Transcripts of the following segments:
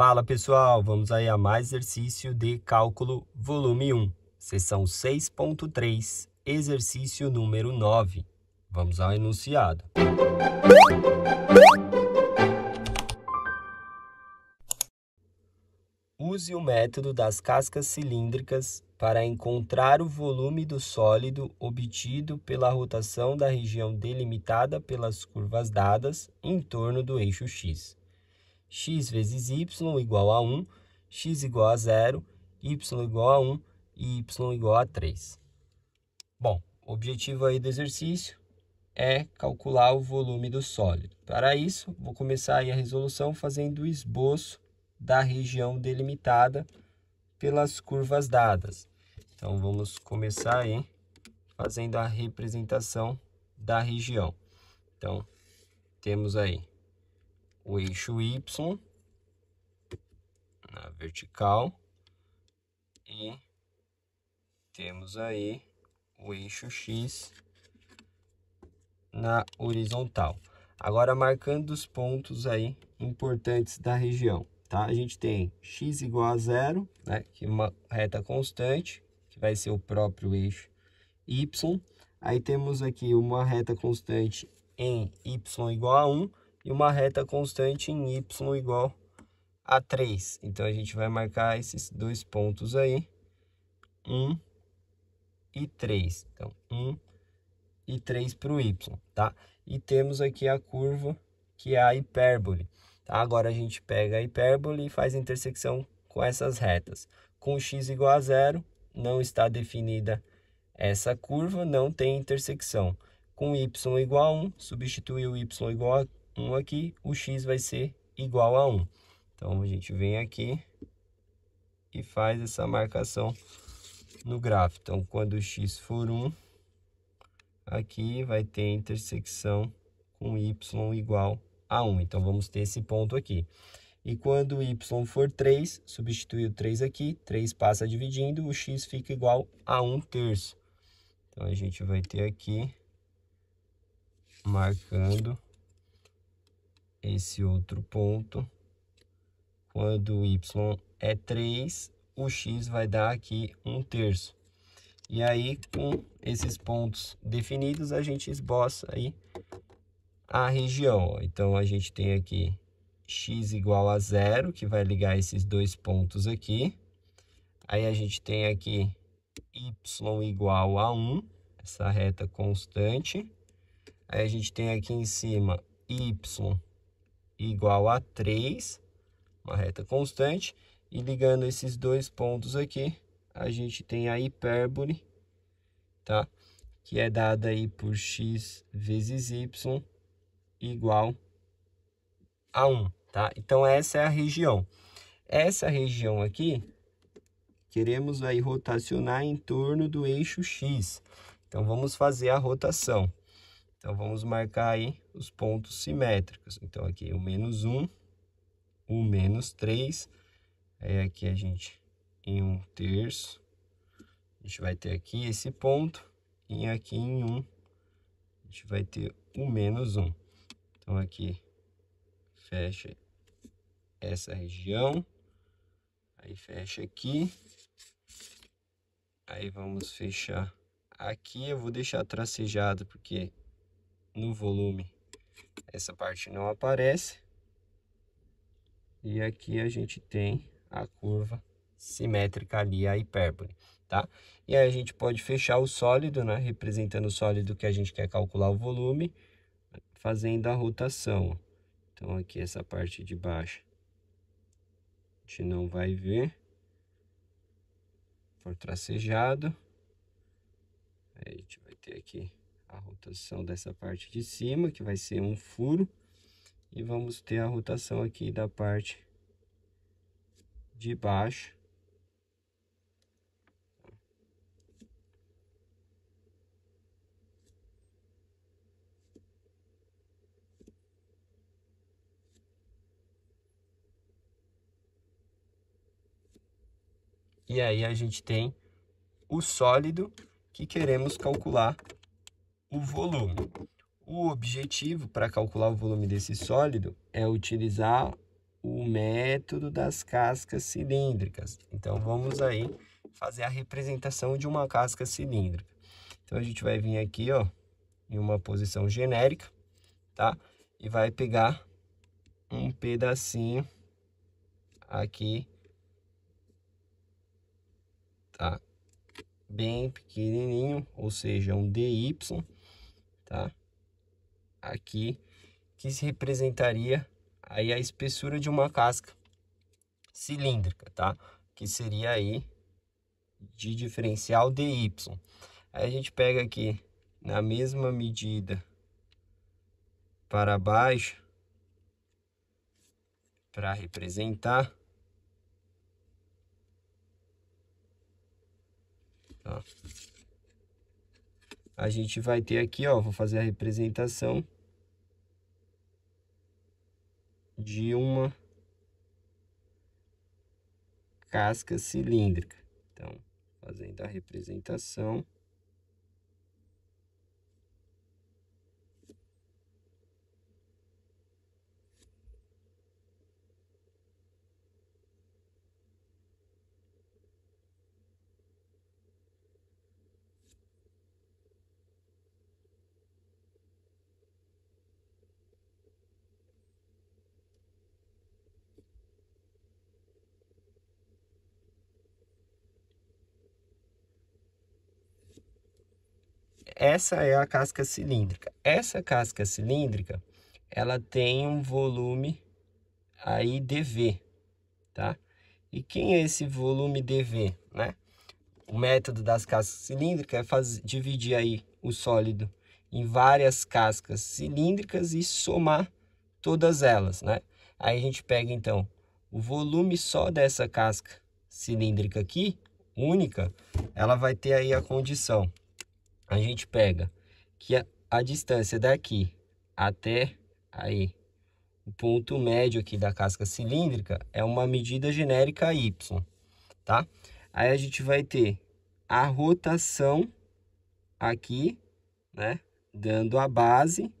Fala pessoal, vamos aí a mais exercício de cálculo volume 1, seção 6.3, exercício número 9. Vamos ao enunciado. Use o método das cascas cilíndricas para encontrar o volume do sólido obtido pela rotação da região delimitada pelas curvas dadas em torno do eixo X x vezes y igual a 1, x igual a 0, y igual a 1 e y igual a 3. Bom, o objetivo aí do exercício é calcular o volume do sólido. Para isso, vou começar aí a resolução fazendo o esboço da região delimitada pelas curvas dadas. Então, vamos começar aí fazendo a representação da região. Então, temos aí o eixo Y na vertical e temos aí o eixo X na horizontal. Agora marcando os pontos aí importantes da região, tá? A gente tem x igual a zero, né? Que é uma reta constante, que vai ser o próprio eixo y. Aí temos aqui uma reta constante em y igual a 1 e uma reta constante em y igual a 3. Então a gente vai marcar esses dois pontos aí, 1 e 3. Então 1 e 3 para o y, tá? E temos aqui a curva que é a hipérbole. Tá? Agora a gente pega a hipérbole e faz a intersecção com essas retas. Com x igual a zero, não está definida essa curva, não tem intersecção. Com y igual a 1, substitui o y igual a 1 aqui, o x vai ser igual a 1. Então, a gente vem aqui e faz essa marcação no grafo. Então, quando x for 1, aqui vai ter intersecção com y igual a 1. Então, vamos ter esse ponto aqui. E quando y for 3, substitui o 3 aqui, 3 passa dividindo, o x fica igual a 1 terço. Então, a gente vai ter aqui, marcando esse outro ponto. Quando y é 3, o x vai dar aqui 1 terço. E aí, com esses pontos definidos, a gente esboça aí a região. Então, a gente tem aqui x igual a zero, que vai ligar esses dois pontos aqui. Aí, a gente tem aqui y igual a 1, essa reta constante. Aí, a gente tem aqui em cima y igual a 3, uma reta constante. E ligando esses dois pontos aqui, a gente tem a hipérbole, tá? Que é dada aí por x vezes y igual a 1, tá? Então, essa é a região. Essa região aqui, queremos aí rotacionar em torno do eixo x. Então, vamos fazer a rotação. Então, vamos marcar aí os pontos simétricos. Então, aqui o menos 1, o menos 3. Aí aqui a gente, em 1 um terço, a gente vai ter aqui esse ponto. E aqui em 1, um, a gente vai ter o menos 1. Então, aqui fecha essa região. Aí fecha aqui. Aí vamos fechar aqui. Eu vou deixar tracejado porque no volume essa parte não aparece. E aqui a gente tem a curva simétrica ali, a hipérbole, tá? E aí a gente pode fechar o sólido, né? Representando o sólido que a gente quer calcular o volume, fazendo a rotação. Então aqui essa parte de baixo a gente não vai ver. Por tracejado. Aí a gente vai ter aqui a rotação dessa parte de cima, que vai ser um furo. E vamos ter a rotação aqui da parte de baixo. E aí a gente tem o sólido que queremos calcular o volume. O objetivo para calcular o volume desse sólido é utilizar o método das cascas cilíndricas. Então vamos aí fazer a representação de uma casca cilíndrica. Então a gente vai vir aqui, ó, em uma posição genérica, tá? E vai pegar um pedacinho aqui, tá? Bem pequenininho, ou seja, um dy tá? Aqui, que se representaria aí a espessura de uma casca cilíndrica, tá? Que seria aí de diferencial dy. Aí a gente pega aqui na mesma medida para baixo para representar tá? a gente vai ter aqui, ó, vou fazer a representação de uma casca cilíndrica. Então, fazendo a representação Essa é a casca cilíndrica. Essa casca cilíndrica, ela tem um volume aí DV, tá? E quem é esse volume DV, né? O método das cascas cilíndricas é fazer, dividir aí o sólido em várias cascas cilíndricas e somar todas elas, né? Aí a gente pega então o volume só dessa casca cilíndrica aqui, única, ela vai ter aí a condição a gente pega que a, a distância daqui até aí, o ponto médio aqui da casca cilíndrica é uma medida genérica y, tá? Aí a gente vai ter a rotação aqui, né? Dando a base,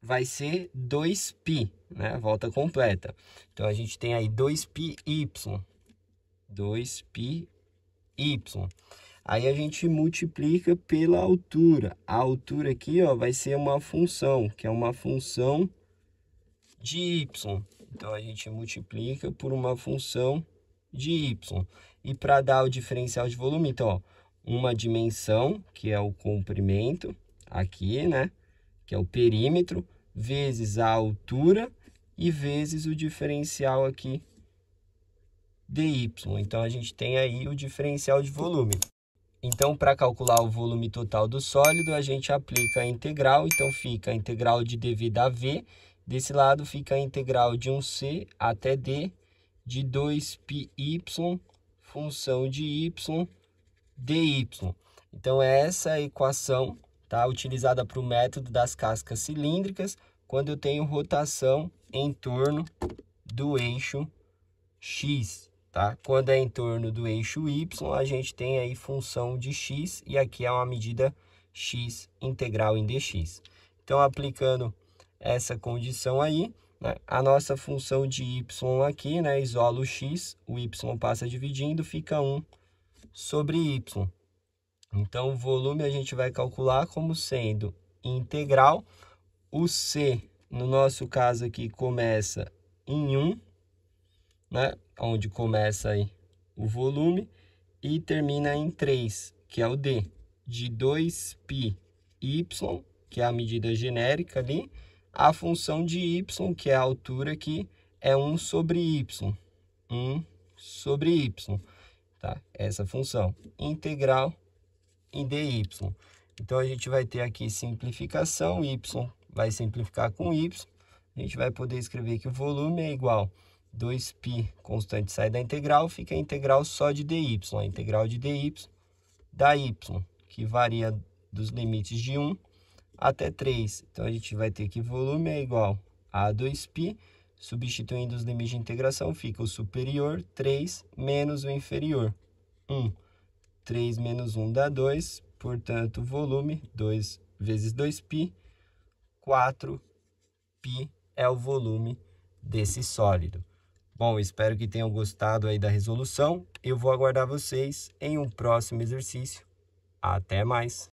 vai ser 2π, né? Volta completa. Então, a gente tem aí 2πy. 2πy. Aí a gente multiplica pela altura. A altura aqui ó, vai ser uma função, que é uma função de y. Então a gente multiplica por uma função de y. E para dar o diferencial de volume, então, ó, uma dimensão, que é o comprimento, aqui, né? Que é o perímetro, vezes a altura e vezes o diferencial aqui de y. Então, a gente tem aí o diferencial de volume. Então, para calcular o volume total do sólido, a gente aplica a integral. Então, fica a integral de dv da V. Desse lado, fica a integral de 1C até D de 2πy, função de y, dy. Então, é essa é equação tá, utilizada para o método das cascas cilíndricas quando eu tenho rotação em torno do eixo x. Tá? Quando é em torno do eixo y, a gente tem aí função de x e aqui é uma medida x integral em dx. Então, aplicando essa condição aí, né, a nossa função de y aqui, né, isola o x, o y passa dividindo, fica 1 sobre y. Então, o volume a gente vai calcular como sendo integral. O c, no nosso caso aqui, começa em 1 né? Onde começa aí o volume e termina em 3, que é o D, de 2πy, que é a medida genérica ali, a função de y, que é a altura aqui é 1 sobre y, 1 sobre y, tá? Essa função integral em dy. Então a gente vai ter aqui simplificação, y vai simplificar com y, a gente vai poder escrever que o volume é igual a 2π constante sai da integral, fica a integral só de dy, a integral de dy da y, que varia dos limites de 1 até 3. Então, a gente vai ter que volume é igual a 2π, substituindo os limites de integração, fica o superior 3 menos o inferior 1. 3 menos 1 dá 2, portanto, volume 2 vezes 2π, 4π é o volume desse sólido. Bom, espero que tenham gostado aí da resolução. Eu vou aguardar vocês em um próximo exercício. Até mais!